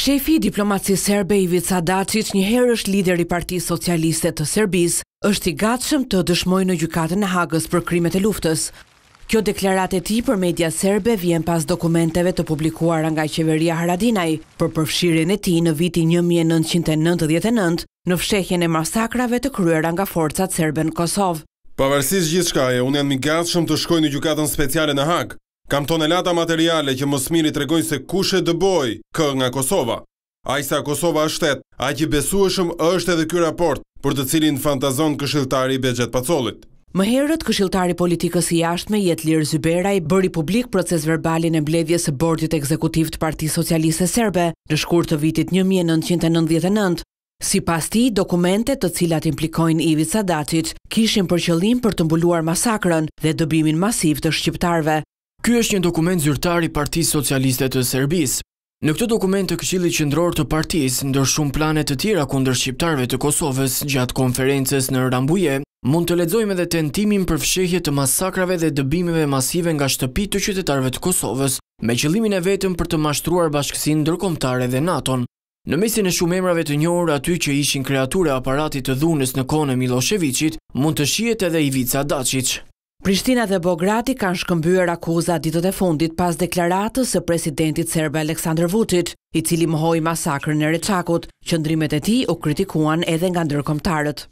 Shefi i diplomacisë serbe Ivica Dačić, një herësh lider i Partisë Socialiste të Serbisë, është i gatshëm të dëshmojë në gjykatën e Hagës për krimet e luftës. Kjo deklaratë e tij për media serbe vjen pas dokumenteve të publikuara nga qeveria Haradinaj për përfshirjen e tij në vitin 1999 në fshehjen e masakrave të kryera nga forcat serbe në Kosovë. Pavarësisht shkaje, unë jam i gatshëm të shkoj në gjykatën speciale në Hagë. Kam tonelata materiale që mos miri të regojnë se kushe dëboj kë nga Kosova. A Kosova është tëtë, a që besu është edhe kjo raport për të cilin fantazon këshiltari i begjet pacolit. Më herët, këshiltari politikës i ashtme, jetë Lirë Zyberaj, bëri publik proces verbalin e mbledhje së bordit ekzekutiv të Parti Socialiste Serbe në shkur të vitit 1999, Si pas ti, dokumentet të cilat implikojnë Ivi Sadacic kishin për qëllim për të mbuluar masakrën dhe dëbimin masiv të shqiptarve. Ky është një dokument zyrtar i Partisë Socialiste të Serbisë. Në këtë dokument të Këshillit Qendror të Partisë, ndër shumë plane të tjera kundër shqiptarëve të Kosovës gjatë konferencës në Rambuje, mund të lexojmë edhe tentimin për fshehje të masakrave dhe dëbimeve masive nga shtëpitë të qytetarëve të Kosovës, me qëllimin e vetëm për të mashtruar bashkësinë ndërkombëtare dhe nato Në mesin e shumë emrave të njohur aty që ishin kreature aparatit të dhunës në kohën e Miloševićit, mund të shihet edhe Ivica Dačić. Prishtina dhe Bograti kanë shkëmbyer akuza ditët e fundit pas deklaratës së presidentit serbe Aleksandr Vučić, i cili mohoi masakrën e Reçakut. Qëndrimet e tij u kritikuan edhe nga ndërkombëtarët.